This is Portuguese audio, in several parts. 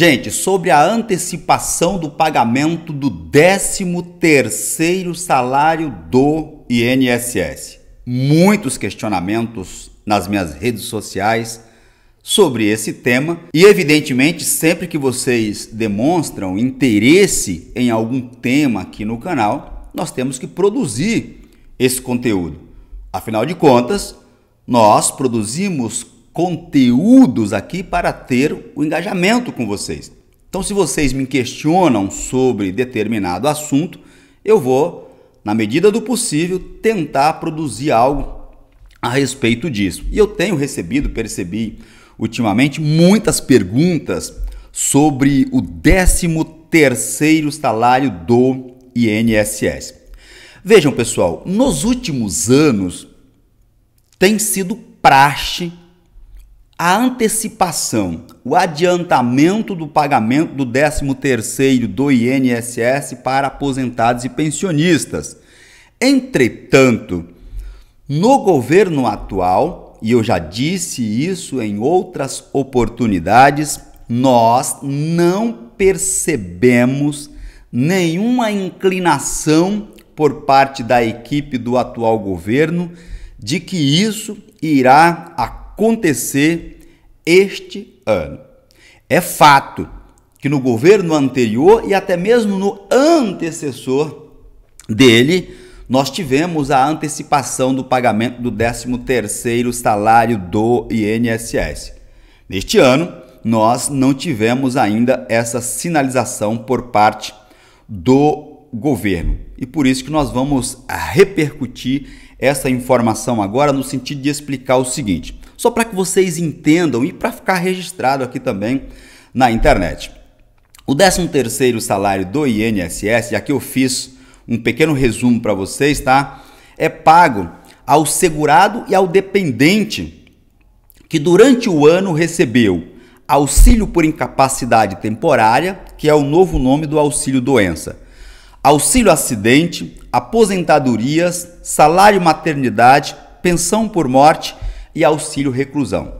Gente, sobre a antecipação do pagamento do 13º salário do INSS. Muitos questionamentos nas minhas redes sociais sobre esse tema e evidentemente sempre que vocês demonstram interesse em algum tema aqui no canal, nós temos que produzir esse conteúdo. Afinal de contas, nós produzimos conteúdos aqui para ter o engajamento com vocês. Então, se vocês me questionam sobre determinado assunto, eu vou, na medida do possível, tentar produzir algo a respeito disso. E eu tenho recebido, percebi ultimamente, muitas perguntas sobre o 13º salário do INSS. Vejam, pessoal, nos últimos anos tem sido praxe a antecipação, o adiantamento do pagamento do 13º do INSS para aposentados e pensionistas. Entretanto, no governo atual, e eu já disse isso em outras oportunidades, nós não percebemos nenhuma inclinação por parte da equipe do atual governo de que isso irá acontecer acontecer este ano. É fato que no governo anterior e até mesmo no antecessor dele, nós tivemos a antecipação do pagamento do 13º salário do INSS. Neste ano, nós não tivemos ainda essa sinalização por parte do governo. E por isso que nós vamos repercutir essa informação agora no sentido de explicar o seguinte: só para que vocês entendam e para ficar registrado aqui também na internet. O 13º salário do INSS, e aqui eu fiz um pequeno resumo para vocês, tá? É pago ao segurado e ao dependente que durante o ano recebeu auxílio por incapacidade temporária, que é o novo nome do auxílio doença, auxílio acidente, aposentadorias, salário maternidade, pensão por morte e auxílio reclusão.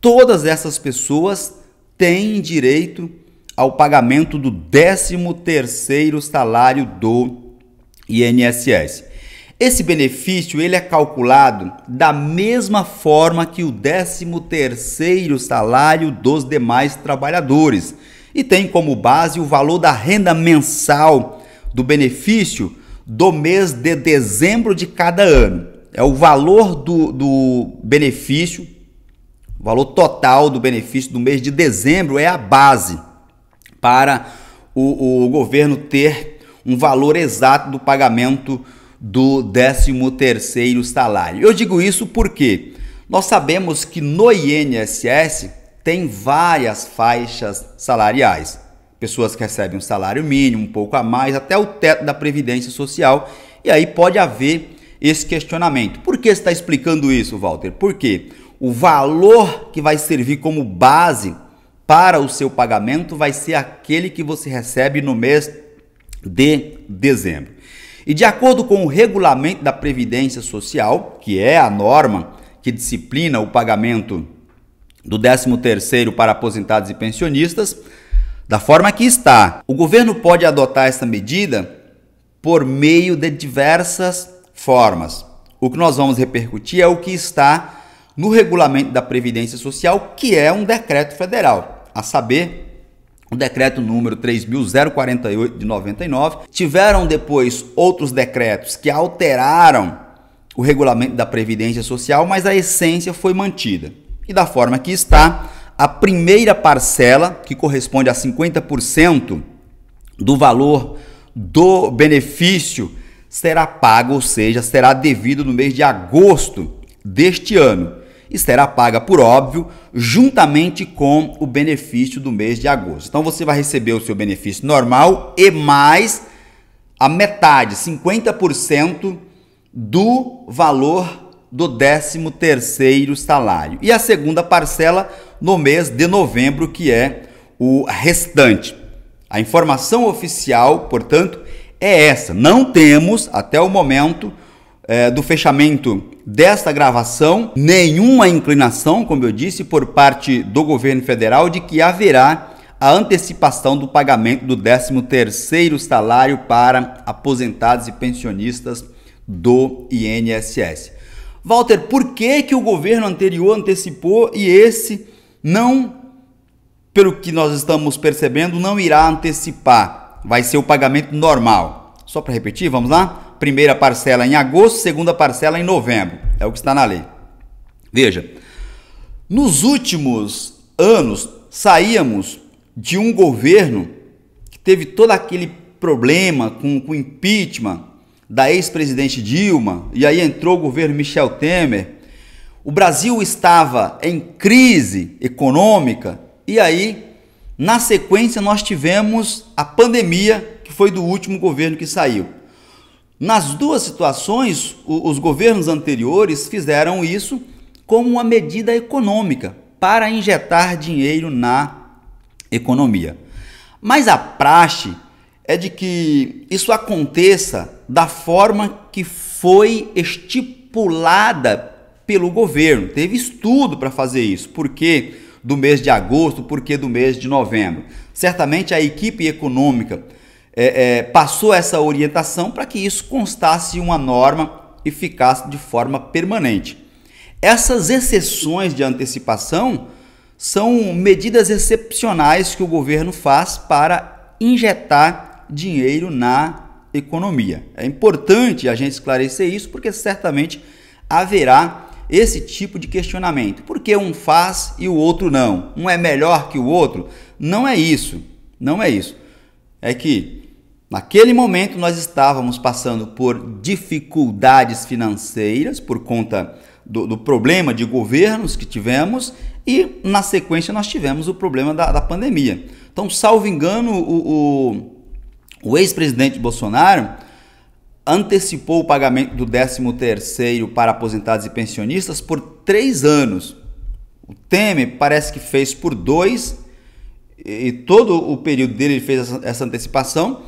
Todas essas pessoas têm direito ao pagamento do 13º salário do INSS. Esse benefício ele é calculado da mesma forma que o 13º salário dos demais trabalhadores e tem como base o valor da renda mensal do benefício do mês de dezembro de cada ano é o valor do, do benefício, o valor total do benefício do mês de dezembro é a base para o, o governo ter um valor exato do pagamento do 13º salário. Eu digo isso porque nós sabemos que no INSS tem várias faixas salariais. Pessoas que recebem um salário mínimo, um pouco a mais, até o teto da previdência social, e aí pode haver esse questionamento. Por que está explicando isso, Walter? Porque o valor que vai servir como base para o seu pagamento vai ser aquele que você recebe no mês de dezembro. E de acordo com o regulamento da Previdência Social, que é a norma que disciplina o pagamento do 13º para aposentados e pensionistas, da forma que está, o governo pode adotar essa medida por meio de diversas formas. O que nós vamos repercutir é o que está no regulamento da Previdência Social, que é um decreto federal, a saber, o decreto número 3048 de 99. Tiveram depois outros decretos que alteraram o regulamento da previdência social, mas a essência foi mantida. E da forma que está, a primeira parcela, que corresponde a 50% do valor do benefício será paga, ou seja, será devido no mês de agosto deste ano e será paga, por óbvio, juntamente com o benefício do mês de agosto. Então você vai receber o seu benefício normal e mais a metade, 50% do valor do 13º salário. E a segunda parcela no mês de novembro, que é o restante. A informação oficial, portanto, é essa. Não temos, até o momento é, do fechamento desta gravação, nenhuma inclinação, como eu disse, por parte do governo federal de que haverá a antecipação do pagamento do 13º salário para aposentados e pensionistas do INSS. Walter, por que, que o governo anterior antecipou e esse não, pelo que nós estamos percebendo, não irá antecipar? vai ser o pagamento normal. Só para repetir, vamos lá? Primeira parcela em agosto, segunda parcela em novembro. É o que está na lei. Veja, nos últimos anos saíamos de um governo que teve todo aquele problema com o impeachment da ex-presidente Dilma, e aí entrou o governo Michel Temer. O Brasil estava em crise econômica, e aí na sequência, nós tivemos a pandemia, que foi do último governo que saiu. Nas duas situações, os governos anteriores fizeram isso como uma medida econômica para injetar dinheiro na economia. Mas a praxe é de que isso aconteça da forma que foi estipulada pelo governo. Teve estudo para fazer isso, porque do mês de agosto, por que do mês de novembro. Certamente a equipe econômica é, é, passou essa orientação para que isso constasse uma norma e ficasse de forma permanente. Essas exceções de antecipação são medidas excepcionais que o governo faz para injetar dinheiro na economia. É importante a gente esclarecer isso porque certamente haverá esse tipo de questionamento. Por que um faz e o outro não? Um é melhor que o outro? Não é isso. Não é isso. É que naquele momento nós estávamos passando por dificuldades financeiras por conta do, do problema de governos que tivemos e na sequência nós tivemos o problema da, da pandemia. Então, salvo engano, o, o, o ex-presidente Bolsonaro antecipou o pagamento do 13º para aposentados e pensionistas por três anos. O Temer parece que fez por dois e todo o período dele ele fez essa antecipação.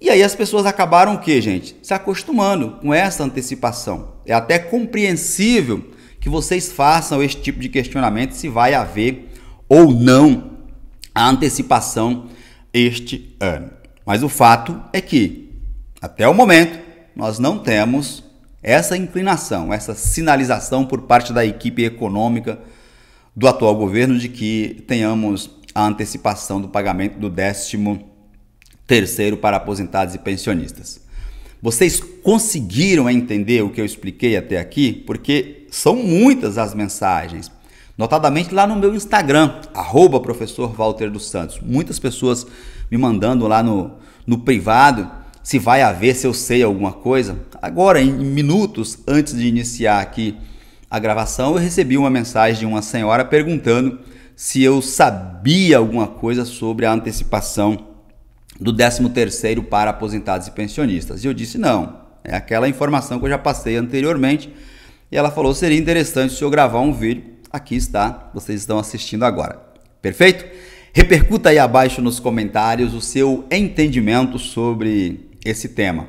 E aí as pessoas acabaram o que, gente? Se acostumando com essa antecipação. É até compreensível que vocês façam esse tipo de questionamento se vai haver ou não a antecipação este ano. Mas o fato é que, até o momento, nós não temos essa inclinação, essa sinalização por parte da equipe econômica do atual governo de que tenhamos a antecipação do pagamento do décimo terceiro para aposentados e pensionistas. Vocês conseguiram entender o que eu expliquei até aqui? Porque são muitas as mensagens, notadamente lá no meu Instagram, arroba professor Walter dos Santos. Muitas pessoas me mandando lá no, no privado se vai haver, se eu sei alguma coisa. Agora, em minutos antes de iniciar aqui a gravação, eu recebi uma mensagem de uma senhora perguntando se eu sabia alguma coisa sobre a antecipação do 13º para aposentados e pensionistas. E eu disse não. É aquela informação que eu já passei anteriormente. E ela falou: "Seria interessante se eu gravar um vídeo. Aqui está, vocês estão assistindo agora." Perfeito? Repercuta aí abaixo nos comentários o seu entendimento sobre esse tema.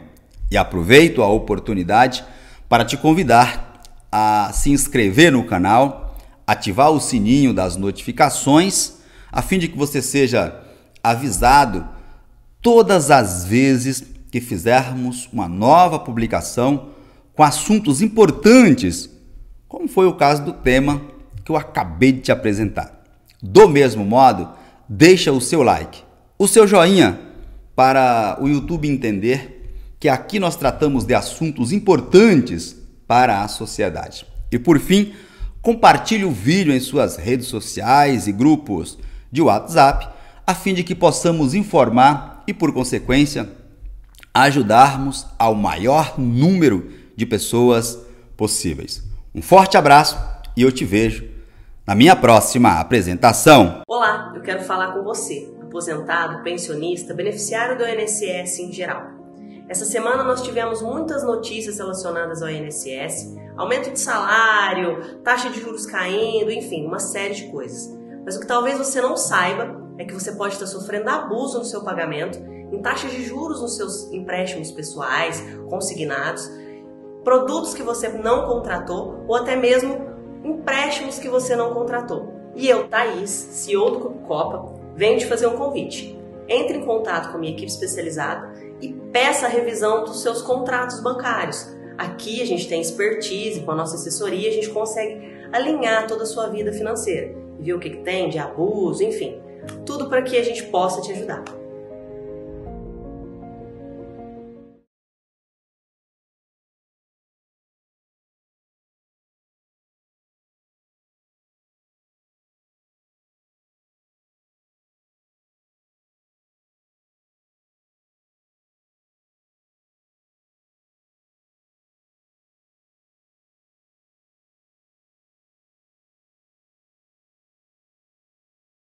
E aproveito a oportunidade para te convidar a se inscrever no canal, ativar o sininho das notificações, a fim de que você seja avisado todas as vezes que fizermos uma nova publicação com assuntos importantes, como foi o caso do tema que eu acabei de te apresentar. Do mesmo modo, deixa o seu like, o seu joinha para o YouTube entender que aqui nós tratamos de assuntos importantes para a sociedade. E por fim, compartilhe o vídeo em suas redes sociais e grupos de WhatsApp, a fim de que possamos informar e, por consequência, ajudarmos ao maior número de pessoas possíveis. Um forte abraço e eu te vejo na minha próxima apresentação. Olá, eu quero falar com você aposentado, pensionista, beneficiário do INSS em geral. Essa semana nós tivemos muitas notícias relacionadas ao INSS, aumento de salário, taxa de juros caindo, enfim, uma série de coisas. Mas o que talvez você não saiba é que você pode estar sofrendo abuso no seu pagamento, em taxas de juros nos seus empréstimos pessoais, consignados, produtos que você não contratou ou até mesmo empréstimos que você não contratou. E eu, Thaís, CEO do Copa, venho te fazer um convite. Entre em contato com a minha equipe especializada e peça a revisão dos seus contratos bancários. Aqui a gente tem expertise, com a nossa assessoria a gente consegue alinhar toda a sua vida financeira, ver o que, que tem de abuso, enfim, tudo para que a gente possa te ajudar.